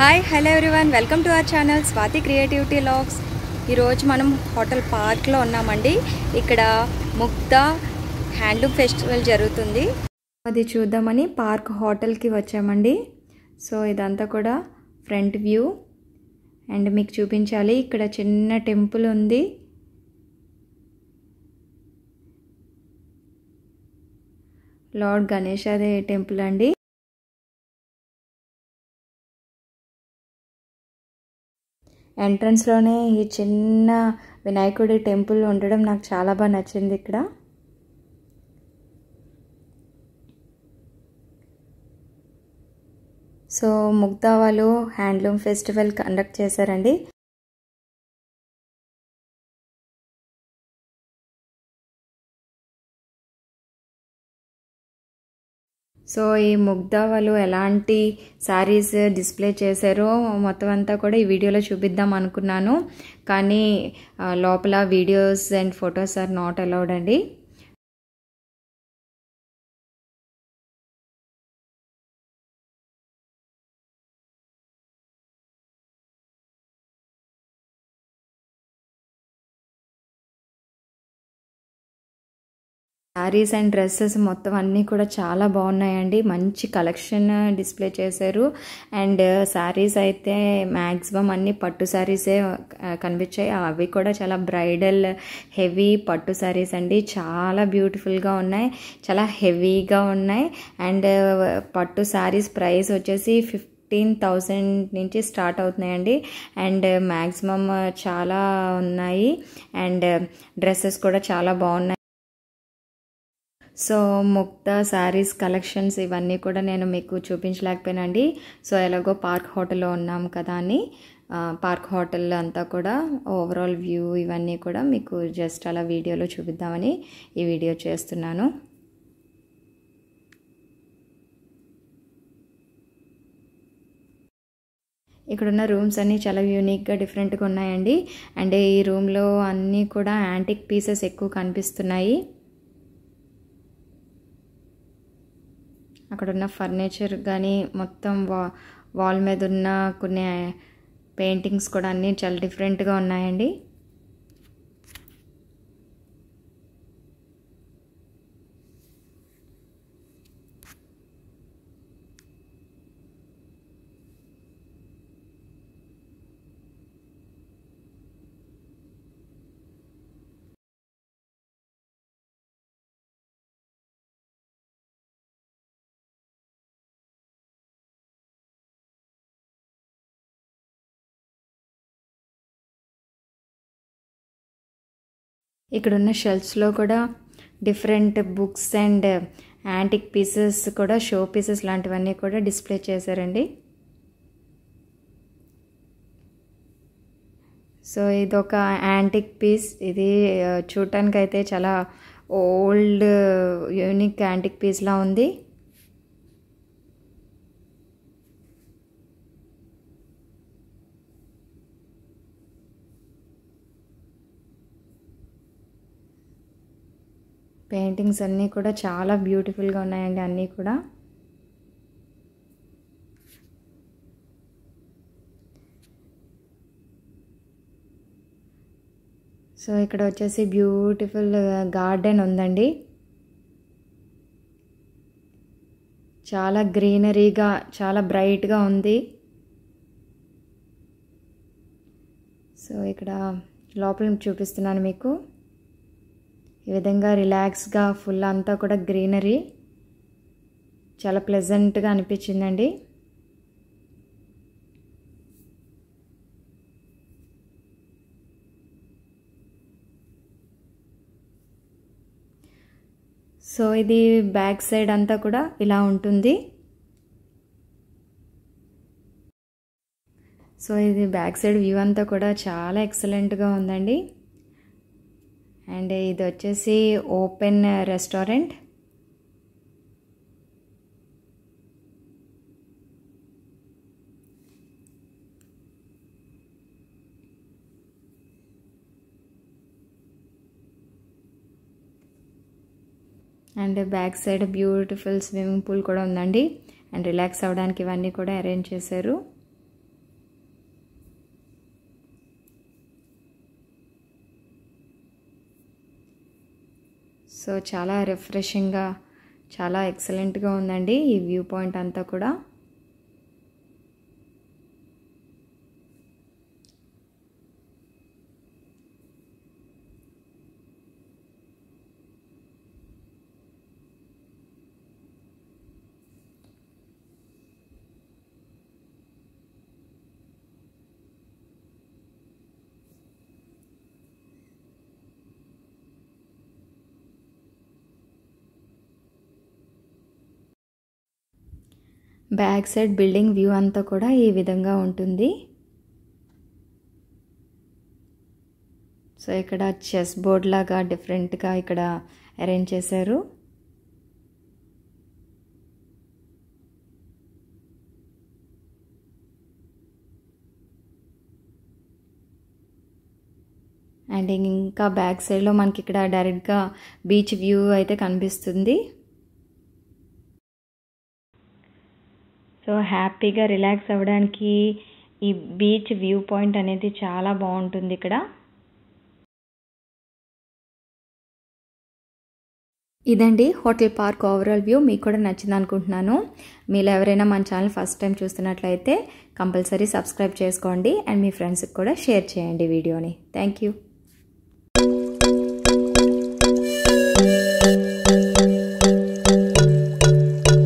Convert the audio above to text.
hi hello everyone welcome to our channel Swathi creativity vlogs ఈరోజు మనం hotel పార్క్లో ఉన్నామండి ఇక్కడ ముక్త హ్యాండ్లూమ్ ఫెస్టివల్ జరుగుతుంది అది చూద్దామని పార్క్ హోటల్కి వచ్చామండి సో ఇదంతా కూడా ఫ్రంట్ వ్యూ అండ్ మీకు చూపించాలి ఇక్కడ చిన్న టెంపుల్ ఉంది లార్డ్ గణేష్ అదే టెంపుల్ అండి ఎంట్రన్స్లోనే ఈ చిన్న వినాయకుడి టెంపుల్ ఉండడం నాకు చాలా బాగా నచ్చింది ఇక్కడ సో ముగ్ధా వాళ్ళు హ్యాండ్లూమ్ ఫెస్టివల్ కండక్ట్ చేశారండి సో ఈ ముగ్ధా వాళ్ళు ఎలాంటి శారీస్ డిస్ప్లే చేశారో మొత్తం అంతా కూడా ఈ వీడియోలో చూపిద్దాం అనుకున్నాను కానీ లోపల videos and photos are not allowed అండి శారీస్ అండ్ డ్రెస్సెస్ మొత్తం అన్నీ కూడా చాలా బాగున్నాయండి మంచి కలెక్షన్ డిస్ప్లే చేశారు అండ్ శారీస్ uh, అయితే మ్యాక్సిమం అన్నీ పట్టు శారీసే uh, కనిపించాయి అవి కూడా చాలా బ్రైడల్ హెవీ పట్టు శారీస్ అండి చాలా బ్యూటిఫుల్గా ఉన్నాయి చాలా హెవీగా ఉన్నాయి అండ్ uh, పట్టు శారీస్ ప్రైస్ వచ్చేసి ఫిఫ్టీన్ థౌజండ్ నుంచి స్టార్ట్ అవుతున్నాయండి అండ్ మ్యాక్సిమమ్ చాలా ఉన్నాయి అండ్ డ్రెస్సెస్ కూడా చాలా బాగున్నాయి సో ముక్త శారీస్ కలెక్షన్స్ ఇవన్నీ కూడా నేను మీకు చూపించలేకపోయానండి సో ఎలాగో పార్క్ హోటల్లో ఉన్నాం కదా అని పార్క్ హోటల్ అంతా కూడా ఓవరాల్ వ్యూ ఇవన్నీ కూడా మీకు జస్ట్ అలా వీడియోలో చూపిద్దామని ఈ వీడియో చేస్తున్నాను ఇక్కడున్న రూమ్స్ అన్నీ చాలా యూనిక్గా డిఫరెంట్గా ఉన్నాయండి అండ్ ఈ రూమ్లో అన్నీ కూడా యాంటిక్ పీసెస్ ఎక్కువ కనిపిస్తున్నాయి అక్కడ ఉన్న ఫర్నిచర్ కానీ మొత్తం వా వాల్ మీద ఉన్న కొన్ని పెయింటింగ్స్ కూడా అన్నీ చాలా డిఫరెంట్గా ఉన్నాయండి ఇక్కడ ఉన్న షెల్ఫ్స్లో కూడా different books and antique pieces కూడా షో పీసెస్ లాంటివన్నీ కూడా డిస్ప్లే చేశారండి సో ఇది ఒక యాంటిక్ పీస్ ఇది చూడటానికైతే చాలా ఓల్డ్ యూనిక్ యాంటిక్ పీస్లా ఉంది పెయింటింగ్స్ అన్నీ కూడా చాలా బ్యూటిఫుల్గా ఉన్నాయండి అన్నీ కూడా సో ఇక్కడ వచ్చేసి బ్యూటిఫుల్ గార్డెన్ ఉందండి చాలా గ్రీనరీగా చాలా బ్రైట్గా ఉంది సో ఇక్కడ లోపల చూపిస్తున్నాను మీకు ఈ విధంగా రిలాక్స్గా ఫుల్ అంతా కూడా గ్రీనరీ చాలా ప్లెజెంట్గా అనిపించిందండి సో ఇది బ్యాక్ సైడ్ అంతా కూడా ఇలా ఉంటుంది సో ఇది బ్యాక్ సైడ్ వ్యూ అంతా కూడా చాలా ఎక్సలెంట్గా ఉందండి అండ్ ఇది వచ్చేసి open restaurant and back side beautiful swimming pool కూడా ఉందండి అండ్ రిలాక్స్ అవ్వడానికి ఇవన్నీ కూడా అరేంజ్ చేశారు సో చాలా రిఫ్రెషింగ్గా చాలా ఎక్సలెంట్గా ఉందండి ఈ వ్యూ పాయింట్ అంతా కూడా బ్యాక్ సైడ్ బిల్డింగ్ వ్యూ అంతా కూడా ఈ విధంగా ఉంటుంది సో ఇక్కడ చెస్ బోర్డ్ లాగా డిఫరెంట్గా ఇక్కడ అరేంజ్ చేశారు అండ్ ఇంకా బ్యాక్ సైడ్లో మనకి ఇక్కడ డైరెక్ట్గా బీచ్ వ్యూ అయితే కనిపిస్తుంది హ్యాపీగా రిలాక్స్ అవ్వడానికి ఈ బీచ్ వ్యూ పాయింట్ అనేది చాలా బాగుంటుంది ఇక్కడ ఇదండి హోటల్ పార్క్ ఓవరాల్ వ్యూ మీకు కూడా నచ్చింది అనుకుంటున్నాను మీరు ఎవరైనా మన ఛానల్ ఫస్ట్ టైం చూస్తున్నట్లయితే కంపల్సరీ సబ్స్క్రైబ్ చేసుకోండి అండ్ మీ ఫ్రెండ్స్కి కూడా షేర్ చేయండి వీడియోని థ్యాంక్ యూ